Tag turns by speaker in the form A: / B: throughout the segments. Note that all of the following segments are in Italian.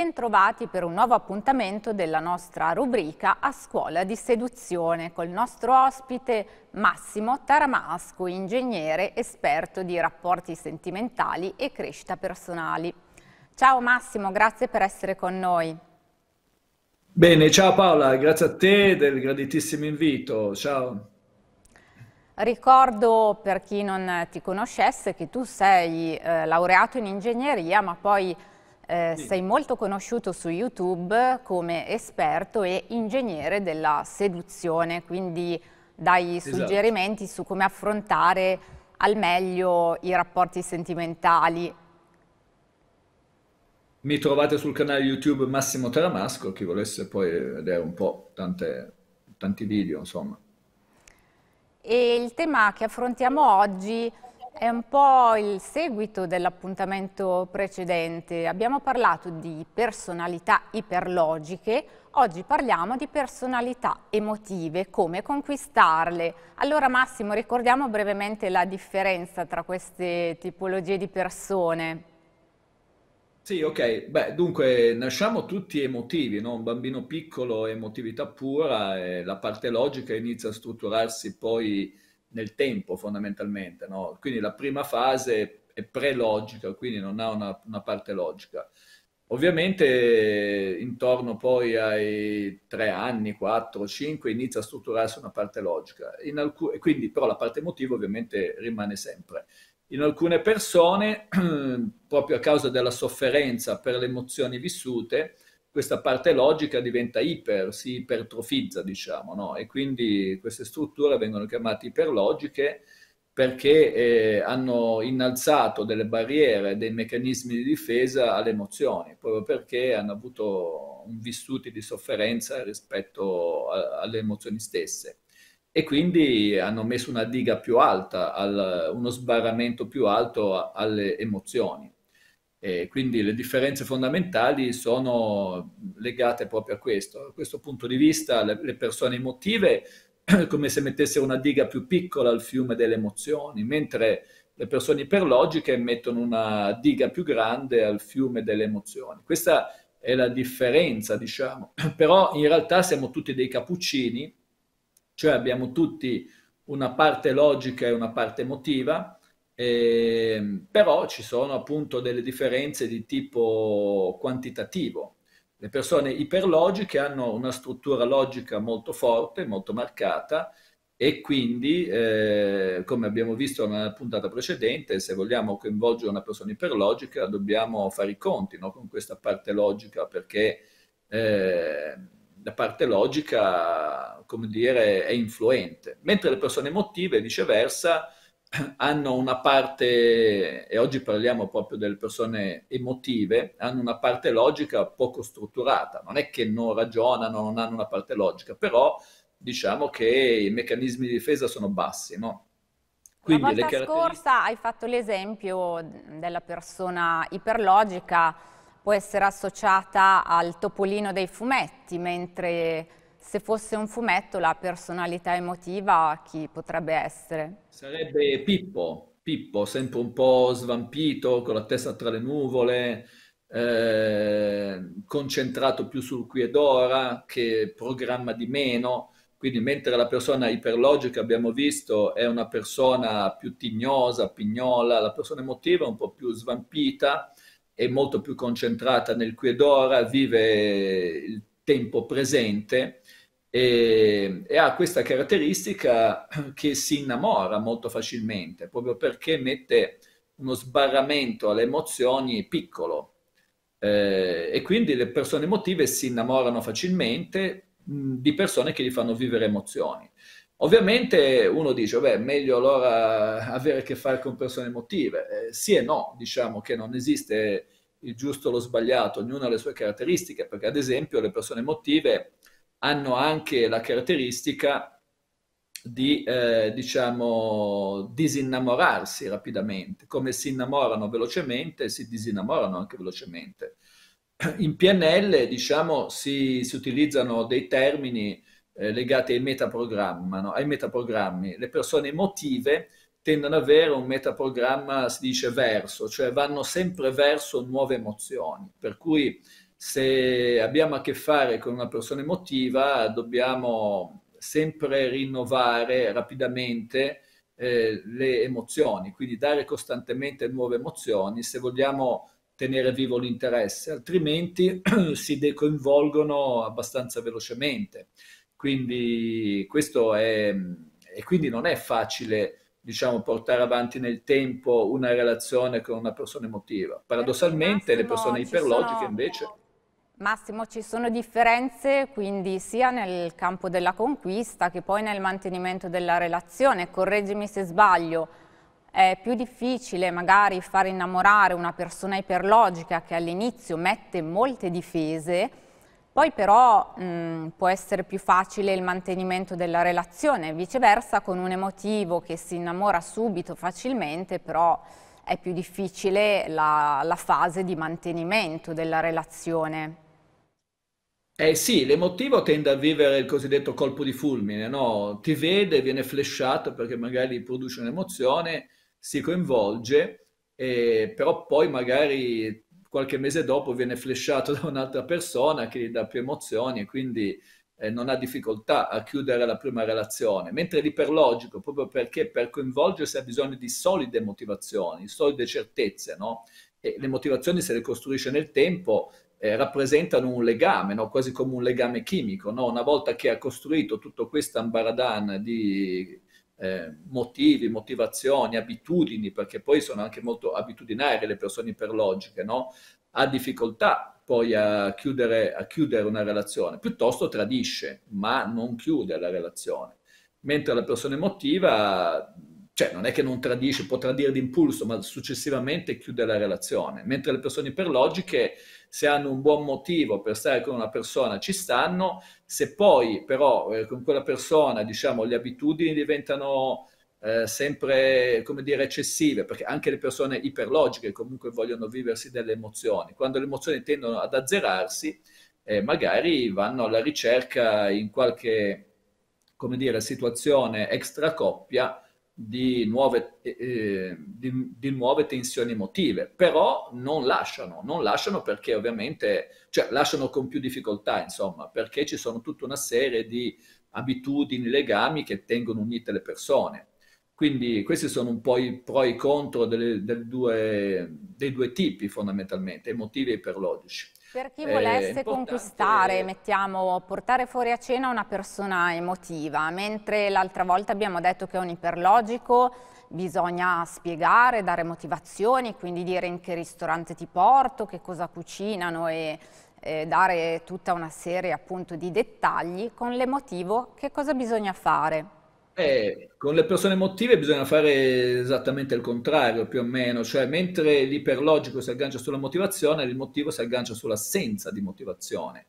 A: ben trovati per un nuovo appuntamento della nostra rubrica A scuola di seduzione col nostro ospite Massimo Taramasco, ingegnere esperto di rapporti sentimentali e crescita personali. Ciao Massimo, grazie per essere con noi.
B: Bene, ciao Paola, grazie a te del graditissimo invito. Ciao.
A: Ricordo per chi non ti conoscesse che tu sei eh, laureato in ingegneria ma poi eh, sì. Sei molto conosciuto su YouTube come esperto e ingegnere della seduzione, quindi dai esatto. suggerimenti su come affrontare al meglio i rapporti sentimentali.
B: Mi trovate sul canale YouTube Massimo Teramasco, chi volesse poi vedere un po' tante, tanti video, insomma.
A: E il tema che affrontiamo oggi è un po' il seguito dell'appuntamento precedente. Abbiamo parlato di personalità iperlogiche, oggi parliamo di personalità emotive, come conquistarle. Allora Massimo, ricordiamo brevemente la differenza tra queste tipologie di persone.
B: Sì, ok. Beh, dunque, nasciamo tutti emotivi, no? Un bambino piccolo, emotività pura, e la parte logica inizia a strutturarsi poi nel tempo fondamentalmente, no? quindi la prima fase è pre-logica, quindi non ha una, una parte logica. Ovviamente intorno poi ai tre anni, quattro, cinque, inizia a strutturarsi una parte logica, alc- quindi però la parte emotiva ovviamente rimane sempre. In alcune persone, proprio a causa della sofferenza per le emozioni vissute, questa parte logica diventa iper, si ipertrofizza, diciamo, no? e quindi queste strutture vengono chiamate iperlogiche perché eh, hanno innalzato delle barriere, dei meccanismi di difesa alle emozioni, proprio perché hanno avuto un vissuto di sofferenza rispetto a, alle emozioni stesse. E quindi hanno messo una diga più alta, al, uno sbarramento più alto alle emozioni. E quindi le differenze fondamentali sono legate proprio a questo. Da questo punto di vista le, le persone emotive come se mettessero una diga più piccola al fiume delle emozioni, mentre le persone iperlogiche mettono una diga più grande al fiume delle emozioni. Questa è la differenza, diciamo. Però in realtà siamo tutti dei cappuccini, cioè abbiamo tutti una parte logica e una parte emotiva, eh, però ci sono appunto delle differenze di tipo quantitativo. Le persone iperlogiche hanno una struttura logica molto forte, molto marcata e quindi, eh, come abbiamo visto nella puntata precedente, se vogliamo coinvolgere una persona iperlogica dobbiamo fare i conti no? con questa parte logica perché eh, la parte logica, come dire, è influente, mentre le persone emotive, viceversa, hanno una parte, e oggi parliamo proprio delle persone emotive, hanno una parte logica poco strutturata, non è che non ragionano, non hanno una parte logica, però diciamo che i meccanismi di difesa sono bassi, no? Quindi La volta caratteristiche...
A: scorsa hai fatto l'esempio della persona iperlogica, può essere associata al topolino dei fumetti, mentre se fosse un fumetto la personalità emotiva chi potrebbe essere?
B: Sarebbe Pippo, Pippo sempre un po' svampito, con la testa tra le nuvole, eh, concentrato più sul qui ed ora, che programma di meno. Quindi mentre la persona iperlogica abbiamo visto è una persona più tignosa, pignola, la persona emotiva è un po' più svampita, è molto più concentrata nel qui ed ora, vive il tempo presente e, e, ha questa caratteristica che si innamora molto facilmente, proprio perché mette uno sbarramento alle emozioni piccolo. Eh, e quindi le persone emotive si innamorano facilmente mh, mm, di persone che gli fanno vivere emozioni. Ovviamente uno dice, beh, meglio allora avere a che fare con persone emotive. Eh, sì e no, diciamo che non esiste il giusto o lo sbagliato, ognuno ha le sue caratteristiche, perché ad esempio le persone emotive hanno anche la caratteristica di, eh, diciamo, disinnamorarsi rapidamente, come si innamorano velocemente si disinnamorano anche velocemente. In PNL, diciamo, si, si utilizzano dei termini eh, legati ai, no? ai metaprogrammi. Le persone emotive tendono ad avere un metaprogramma, si dice verso, cioè vanno sempre verso nuove emozioni, per cui se abbiamo a che fare con una persona emotiva dobbiamo sempre rinnovare rapidamente eh, le emozioni, quindi dare costantemente nuove emozioni se vogliamo tenere vivo l'interesse, altrimenti si decoinvolgono abbastanza velocemente. Quindi questo è, e quindi non è facile diciamo, portare avanti nel tempo una relazione con una persona emotiva. Paradossalmente eh, le persone iperlogiche invece...
A: Massimo, ci sono differenze quindi sia nel campo della conquista che poi nel mantenimento della relazione. Correggimi se sbaglio, è più difficile magari far innamorare una persona iperlogica che all'inizio mette molte difese, poi però mh, mm, può essere più facile il mantenimento della relazione, viceversa con un emotivo che si innamora subito facilmente, però è più difficile la, la fase di mantenimento della relazione.
B: Eh sì, l'emotivo tende a vivere il cosiddetto colpo di fulmine, no? Ti vede, viene flashato perché magari produce un'emozione, si coinvolge, eh, però poi magari qualche mese dopo viene flashato da un'altra persona che gli dà più emozioni e quindi eh, non ha difficoltà a chiudere la prima relazione. Mentre l'iperlogico, proprio perché per coinvolgersi ha bisogno di solide motivazioni, solide certezze, no? E le motivazioni se le costruisce nel tempo eh, rappresentano un legame, no? quasi come un legame chimico. No? Una volta che ha costruito tutto questo ambaradan di eh, motivi, motivazioni, abitudini, perché poi sono anche molto abitudinarie le persone iperlogiche, no? ha difficoltà poi a chiudere, a chiudere una relazione, piuttosto tradisce, ma non chiude la relazione. Mentre la persona emotiva cioè non è che non tradisce, può tradire d'impulso, ma successivamente chiude la relazione, mentre le persone iperlogiche se hanno un buon motivo per stare con una persona ci stanno, se poi però eh, con quella persona diciamo le abitudini diventano eh, sempre come dire eccessive, perché anche le persone iperlogiche comunque vogliono viversi delle emozioni, quando le emozioni tendono ad azzerarsi eh, magari vanno alla ricerca in qualche come dire situazione extra coppia di nuove, eh, eh, di, di nuove, tensioni emotive, però non lasciano, non lasciano perché ovviamente, cioè lasciano con più difficoltà, insomma, perché ci sono tutta una serie di abitudini, legami che tengono unite le persone. Quindi questi sono un po' i pro e i contro delle, delle due, dei due tipi fondamentalmente, emotivi e perlogici. Per chi eh, volesse conquistare,
A: mettiamo, portare fuori a cena una persona emotiva, mentre l'altra volta abbiamo detto che è un iperlogico, bisogna spiegare, dare motivazioni, quindi dire in che ristorante ti porto, che cosa cucinano e eh, dare tutta una serie appunto di dettagli con l'emotivo che cosa bisogna fare.
B: Eh, con le persone emotive bisogna fare esattamente il contrario, più o meno, cioè mentre l'iperlogico si aggancia sulla motivazione, il motivo si aggancia sull'assenza di motivazione.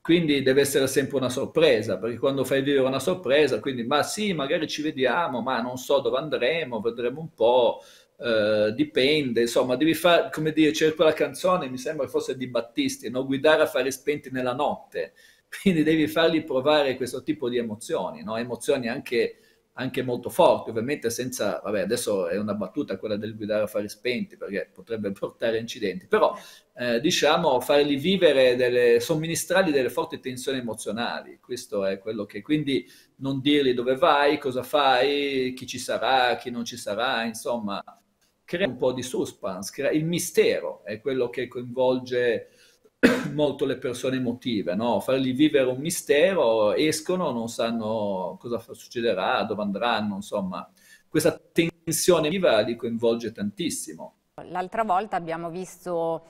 B: Quindi deve essere sempre una sorpresa, perché quando fai vivere una sorpresa, quindi ma sì, magari ci vediamo, ma non so dove andremo, vedremo un po', eh, dipende, insomma, devi fare, come dire, c'è quella canzone, mi sembra fosse di Battisti, no? guidare a fare spenti nella notte, quindi devi fargli provare questo tipo di emozioni, no? emozioni anche anche molto forti, ovviamente senza, vabbè adesso è una battuta quella del guidare a fari spenti perché potrebbe portare a incidenti, però eh, diciamo farli vivere, delle, somministrargli delle forti tensioni emozionali, questo è quello che, quindi non dirgli dove vai, cosa fai, chi ci sarà, chi non ci sarà, insomma crea un po' di suspense, crea, il mistero è quello che coinvolge molto le persone emotive, no? fargli vivere un mistero, escono, non sanno cosa succederà, dove andranno, insomma. Questa tensione viva li coinvolge tantissimo.
A: L'altra volta abbiamo visto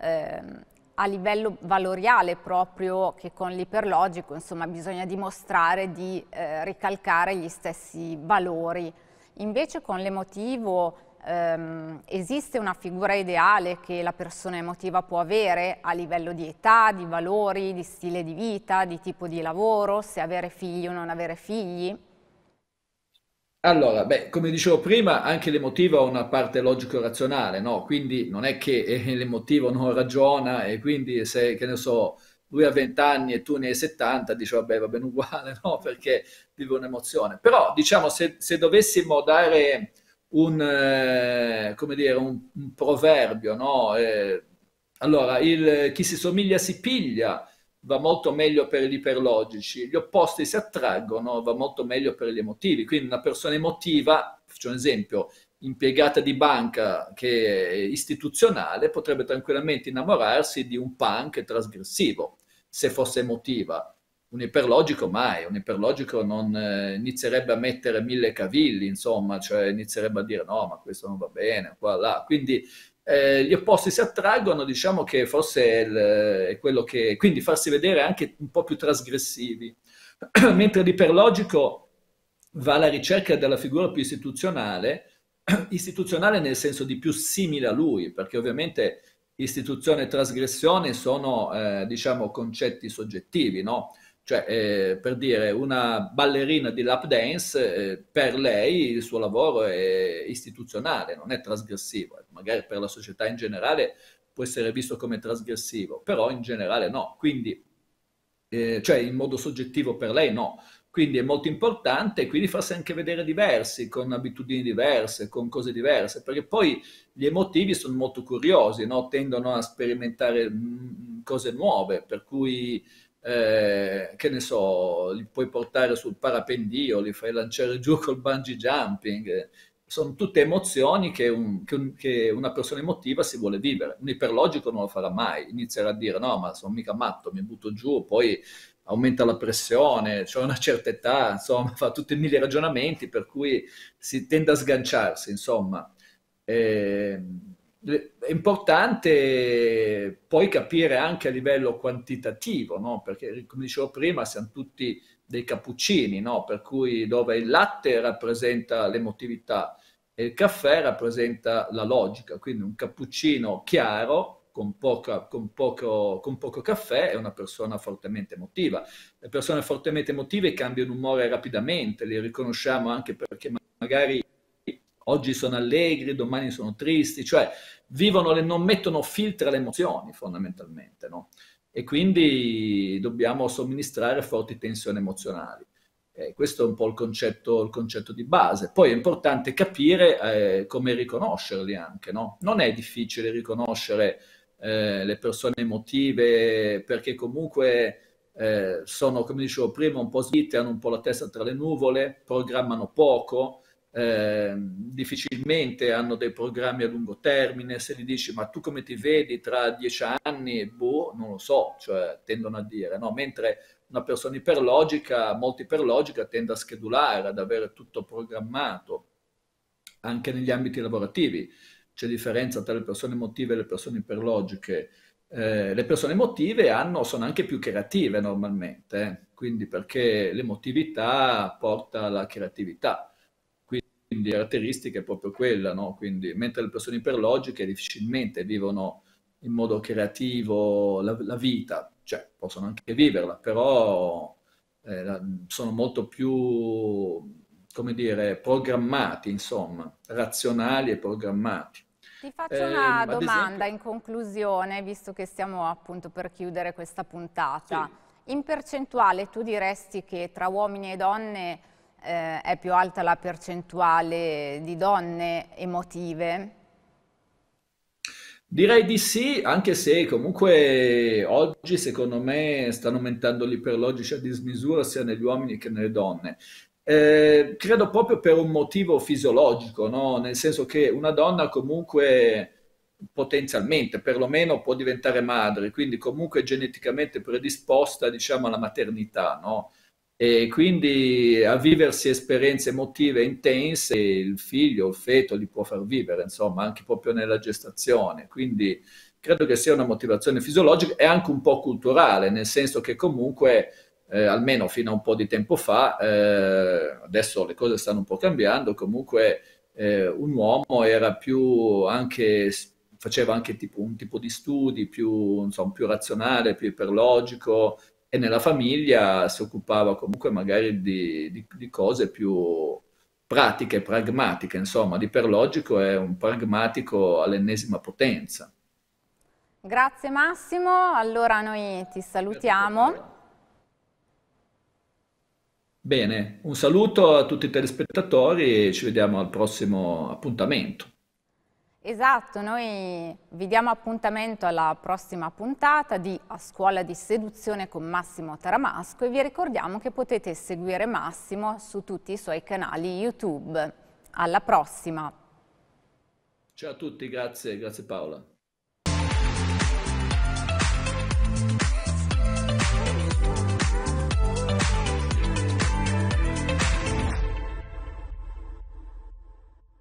A: eh, a livello valoriale proprio che con l'iperlogico insomma, bisogna dimostrare di eh, ricalcare gli stessi valori. Invece con l'emotivo ehm, esiste una figura ideale che la persona emotiva può avere a livello di età, di valori, di stile di vita, di tipo di lavoro, se avere figli o non avere figli?
B: Allora, beh, come dicevo prima, anche l'emotivo ha una parte logico-razionale, no? Quindi non è che eh, l'emotivo non ragiona e quindi se, che ne so, lui ha 20 anni e tu ne hai 70, dice vabbè, va bene uguale, no? Perché vive un'emozione. Però, diciamo, se, se dovessimo dare un, eh, come dire, un, un proverbio, no? Eh, allora, il, chi si somiglia si piglia, va molto meglio per gli iperlogici, gli opposti si attraggono, va molto meglio per gli emotivi. Quindi una persona emotiva, faccio un esempio, impiegata di banca che è istituzionale potrebbe tranquillamente innamorarsi di un punk trasgressivo, se fosse emotiva un iperlogico mai, un iperlogico non eh, inizierebbe a mettere mille cavilli, insomma, cioè inizierebbe a dire no, ma questo non va bene, qua, là. Quindi eh, gli opposti si attraggono, diciamo che forse è, il, è quello che... Quindi farsi vedere anche un po' più trasgressivi. Mentre l'iperlogico va alla ricerca della figura più istituzionale, istituzionale nel senso di più simile a lui, perché ovviamente istituzione e trasgressione sono, eh, diciamo, concetti soggettivi, no? Cioè, eh, per dire, una ballerina di lap dance, eh, per lei il suo lavoro è istituzionale, non è trasgressivo. Eh, magari per la società in generale può essere visto come trasgressivo, però in generale no. Quindi, eh, cioè in modo soggettivo per lei no. Quindi è molto importante quindi farsi anche vedere diversi, con abitudini diverse, con cose diverse, perché poi gli emotivi sono molto curiosi, no? tendono a sperimentare mh, mm, mm, cose nuove, per cui eh, che ne so, li puoi portare sul parapendio, li fai lanciare giù col bungee jumping, sono tutte emozioni che, un, che, un, che, una persona emotiva si vuole vivere. Un iperlogico non lo farà mai, inizierà a dire no, ma sono mica matto, mi butto giù, poi aumenta la pressione, ho una certa età, insomma, fa tutti i mille ragionamenti per cui si tende a sganciarsi, insomma. E ehm, è importante poi capire anche a livello quantitativo, no? perché come dicevo prima siamo tutti dei cappuccini, no? per cui dove il latte rappresenta l'emotività e il caffè rappresenta la logica, quindi un cappuccino chiaro con, poca, con, poco, con poco, caffè è una persona fortemente emotiva. Le persone fortemente emotive cambiano umore rapidamente, le riconosciamo anche perché magari oggi sono allegri, domani sono tristi, cioè vivono, le, non mettono filtro alle emozioni fondamentalmente, no? E quindi dobbiamo somministrare forti tensioni emozionali. Eh, questo è un po' il concetto, il concetto, di base. Poi è importante capire eh, come riconoscerli anche, no? Non è difficile riconoscere eh, le persone emotive perché comunque eh, sono, come dicevo prima, un po' slitte, hanno un po' la testa tra le nuvole, programmano poco, eh, difficilmente hanno dei programmi a lungo termine, se gli dici ma tu come ti vedi tra dieci anni, boh, non lo so, cioè tendono a dire, no? mentre una persona iperlogica, molti iperlogica, tende a schedulare, ad avere tutto programmato, anche negli ambiti lavorativi. C'è differenza tra le persone emotive e le persone iperlogiche. Eh, le persone emotive hanno, sono anche più creative normalmente, eh? quindi perché l'emotività porta alla creatività quindi caratteristica è proprio quella, no? quindi, mentre le persone iperlogiche difficilmente vivono in modo creativo la, la vita, cioè possono anche viverla, però eh, sono molto più, come dire, programmati, insomma, razionali e programmati.
A: Ti faccio una eh, domanda esempio... in conclusione, visto che stiamo appunto per chiudere questa puntata. Sì. In percentuale tu diresti che tra uomini e donne eh, è più alta la percentuale di donne emotive?
B: Direi di sì, anche se comunque oggi secondo me stanno aumentando l'iperlogica cioè a dismisura sia negli uomini che nelle donne. Eh, credo proprio per un motivo fisiologico, no? nel senso che una donna comunque potenzialmente perlomeno può diventare madre, quindi comunque geneticamente predisposta diciamo alla maternità, no? e quindi a viversi esperienze emotive intense, il figlio, il feto li può far vivere, insomma, anche proprio nella gestazione. Quindi credo che sia una motivazione fisiologica e anche un po' culturale, nel senso che comunque, eh, almeno fino a un po' di tempo fa, eh, adesso le cose stanno un po' cambiando, comunque eh, un uomo era più anche faceva anche tipo, un tipo di studi più, insomma, più razionale, più iperlogico, e nella famiglia si occupava comunque magari di, di, di cose più pratiche, pragmatiche, insomma, l'iperlogico è un pragmatico all'ennesima potenza.
A: Grazie Massimo, allora noi ti salutiamo.
B: Bene, un saluto a tutti i telespettatori e ci vediamo al prossimo appuntamento.
A: Esatto, noi vi diamo appuntamento alla prossima puntata di A Scuola di Seduzione con Massimo Taramasco e vi ricordiamo che potete seguire Massimo su tutti i suoi canali YouTube. Alla prossima!
B: Ciao a tutti, grazie, grazie Paola.